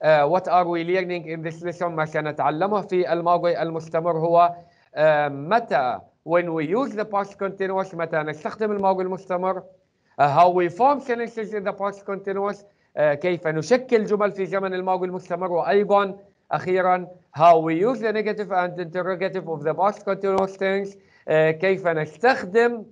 what are we learning in this lesson ما سنتعلمه في الماضي المستمر هو متى when we use the past continuous متى نستخدم الماضي المستمر how we form sentences in the past continuous كيف نشكل جمل في زمن الماضي المستمر وأيضا أخيرا how we use the negative and interrogative of the past continuous tense كيف نستخدم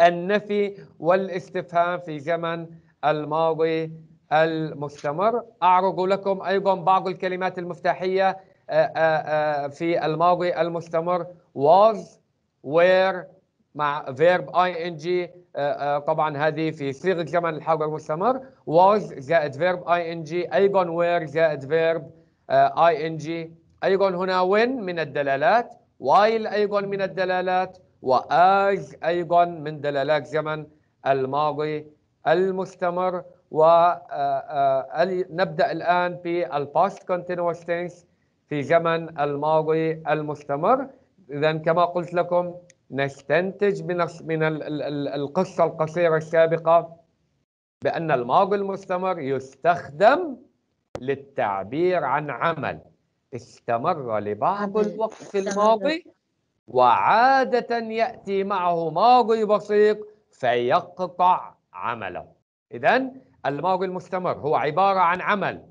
النفي والاستفهام في زمن الماضي المستمر أعرض لكم أيضا بعض الكلمات المفتاحية آه، آه، آه، في الماضي المستمر was where مع verb ing طبعا هذه في صيغة زمن الحاضر المستمر was زائد verb ing أيضا where زائد verb ing أيضا هنا when من الدلالات while أيضا من الدلالات وas أيضا من دلالات زمن الماضي المستمر ونبدا آه، آه، الان الباست كونتينوس تنس في زمن الماضي المستمر اذا كما قلت لكم نستنتج من من القصه القصيره السابقه بان الماضي المستمر يستخدم للتعبير عن عمل استمر لبعض الوقت في الماضي وعادة يأتي معه ماضي بسيط فيقطع عمله إذا الماضي المستمر هو عبارة عن عمل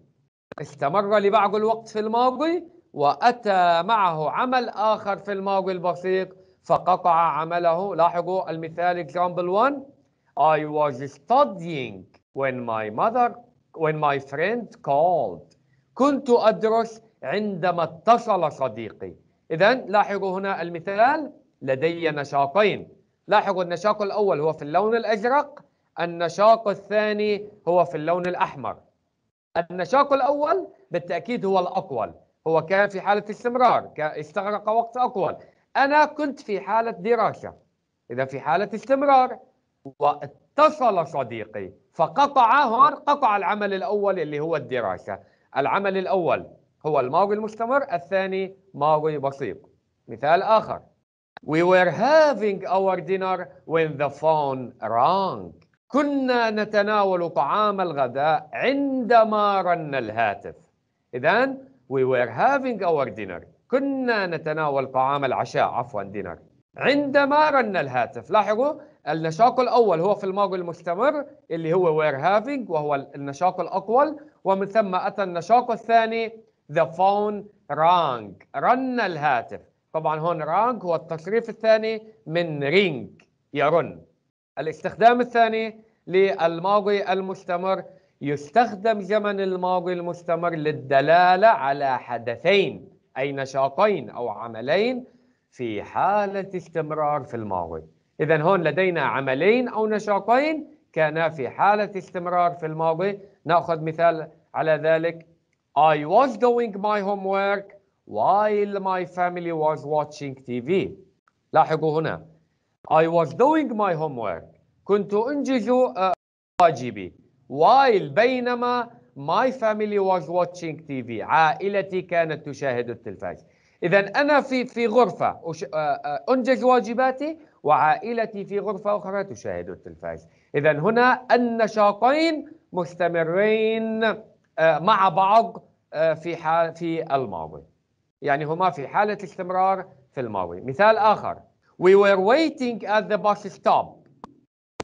استمر لبعض الوقت في الماضي وأتى معه عمل آخر في الماضي البسيط فقطع عمله لاحظوا المثال example 1 I was studying when my mother when my friend called كنت أدرس عندما اتصل صديقي إذا لاحظوا هنا المثال لدي نشاطين لاحظوا النشاط الأول هو في اللون الأزرق النشاق الثاني هو في اللون الأحمر النشاق الأول بالتأكيد هو الأطول هو كان في حالة استمرار استغرق وقت أطول أنا كنت في حالة دراسة إذا في حالة استمرار واتصل صديقي فقطع هون قطع العمل الأول اللي هو الدراسة العمل الأول هو الماضي المستمر الثاني ماضي بسيط مثال آخر We were having our dinner when the phone rang كنا نتناول طعام الغداء عندما رن الهاتف إذا we were having our dinner كنا نتناول طعام العشاء عفوا دينر عندما رن الهاتف لاحظوا النشاط الأول هو في الماضي المستمر اللي هو we're having وهو النشاط الأطول ومن ثم أتى النشاط الثاني the phone rang رن الهاتف طبعا هون rang هو التصريف الثاني من ring يرن الاستخدام الثاني للماضي المستمر يستخدم زمن الماضي المستمر للدلالة على حدثين أي نشاطين أو عملين في حالة استمرار في الماضي إذا هون لدينا عملين أو نشاطين كانا في حالة استمرار في الماضي نأخذ مثال على ذلك I was doing my homework while my family was watching TV لاحظوا هنا I was doing my homework كنت أنجز آه، واجبي while بينما my family was watching TV عائلتي كانت تشاهد التلفاز إذا أنا في في غرفة آه، آه، أنجز واجباتي وعائلتي في غرفة أخرى تشاهد التلفاز إذا هنا النشاطين مستمرين مع بعض في حال في الماضي يعني هما في حالة استمرار في الماضي مثال آخر We were waiting at the bus stop.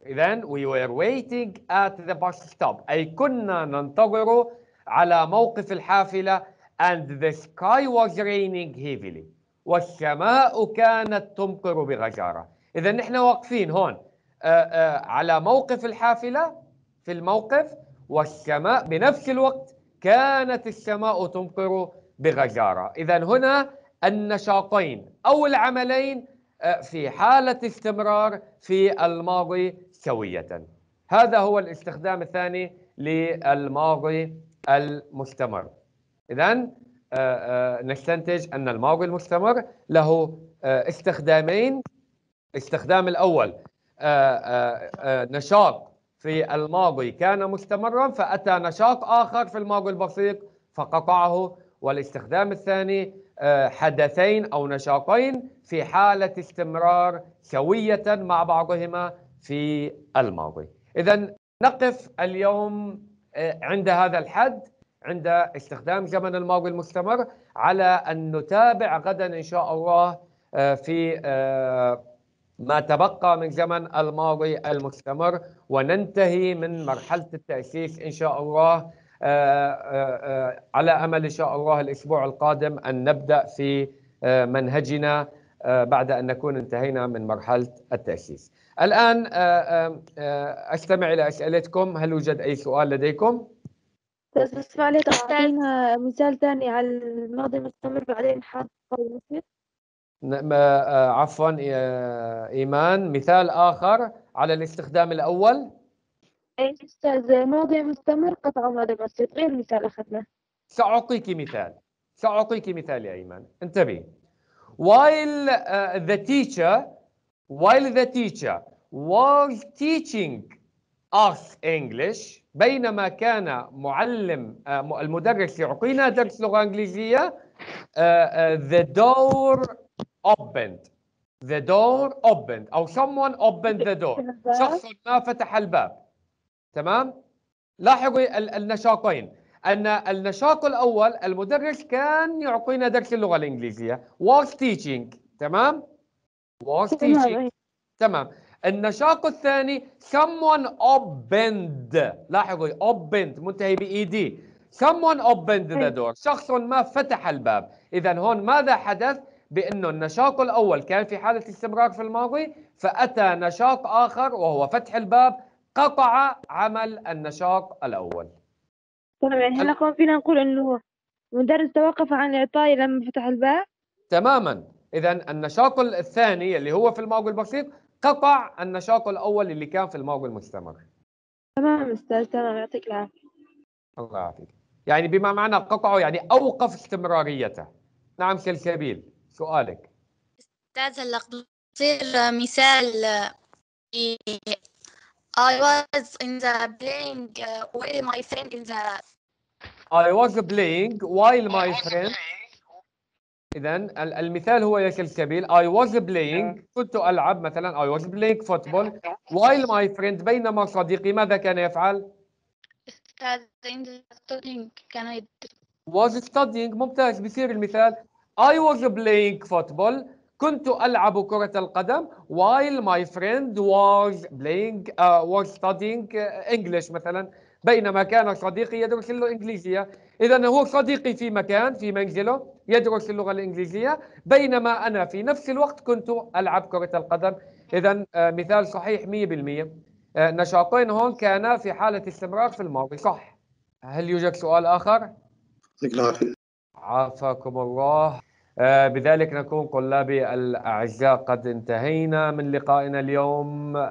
إذا we were waiting at the bus stop. أي كنا ننتظر على موقف الحافلة and the sky was raining heavily. والسماء كانت تمطر بغزارة. إذا نحن واقفين هون آه، آه، على موقف الحافلة في الموقف والسماء بنفس الوقت كانت السماء تمطر بغزارة. إذا هنا النشاطين أو العملين في حالة استمرار في الماضي سوية هذا هو الاستخدام الثاني للماضي المستمر إذا نستنتج أن الماضي المستمر له استخدامين استخدام الأول نشاط في الماضي كان مستمرا فأتى نشاط آخر في الماضي البسيط فقطعه والاستخدام الثاني آه، حدثين أو نشاطين في حالة استمرار سوية مع بعضهما في الماضي إذا نقف اليوم آه، عند هذا الحد عند استخدام زمن الماضي المستمر على أن نتابع غدا إن شاء الله آه، في ما تبقى من زمن الماضي المستمر وننتهي من مرحلة التأسيس إن شاء الله آه، آه، آه، على امل ان شاء الله الاسبوع القادم ان نبدا في منهجنا بعد ان نكون انتهينا من مرحله التاسيس. الان استمع الى اسئلتكم، هل يوجد اي سؤال لديكم؟ تسمع لي تعطينا مثال ثاني على الماضي المستمر بعدين حد نعم، عفوا ايمان مثال اخر على الاستخدام الاول أي استاذ ماضي مستمر قطع ماضي بسيط غير مثال اخذناه ساعطيك مثال ساعطيك مثال يا ايمن انتبهي while uh, the teacher while the teacher was teaching us English بينما كان معلم uh, المدرس يعطينا درس لغة إنجليزية uh, uh, the door opened the door opened أو someone opened the door شخص ما فتح الباب تمام لاحظوا النشاطين ان النشاط الاول المدرس كان يعطينا درس اللغه الانجليزيه was teaching تمام was teaching تمام النشاط الثاني someone opened لاحظوا opened منتهي باي دي e someone opened the door شخص ما فتح الباب اذا هون ماذا حدث بانه النشاط الاول كان في حاله استمرار في الماضي فاتى نشاط اخر وهو فتح الباب قطع عمل النشاط الأول تمام يعني هلا هل... فينا نقول انه المدرس توقف عن اعطائي لما فتح الباب تماما اذا النشاط الثاني اللي هو في الموقع البسيط قطع النشاط الاول اللي كان في الموقع المستمر تمام استاذ تمام يعطيك العافيه الله يعافيك يعني بما معنى قطعه يعني اوقف استمراريته نعم سلسبيل سؤالك استاذ هلا مثال آه، I was in the playing uh, with my friend in the I was playing while my friend إذا المثال هو يا كالكبيل I was playing كنت ألعب مثلا I was playing football while my friend بينما صديقي ماذا كان يفعل؟ was studying ممتاز بيصير المثال I was playing football كنت ألعب كرة القدم while my friend was playing uh, was studying uh, English مثلا بينما كان صديقي يدرس اللغة الإنجليزية إذا هو صديقي في مكان في منزله يدرس اللغة الإنجليزية بينما أنا في نفس الوقت كنت ألعب كرة القدم إذا uh, مثال صحيح 100% uh, نشاطين هون كان في حالة استمرار في الماضي صح هل يوجد سؤال آخر؟ عافاكم الله آه، بذلك نكون طلابي الأعزاء قد انتهينا من لقائنا اليوم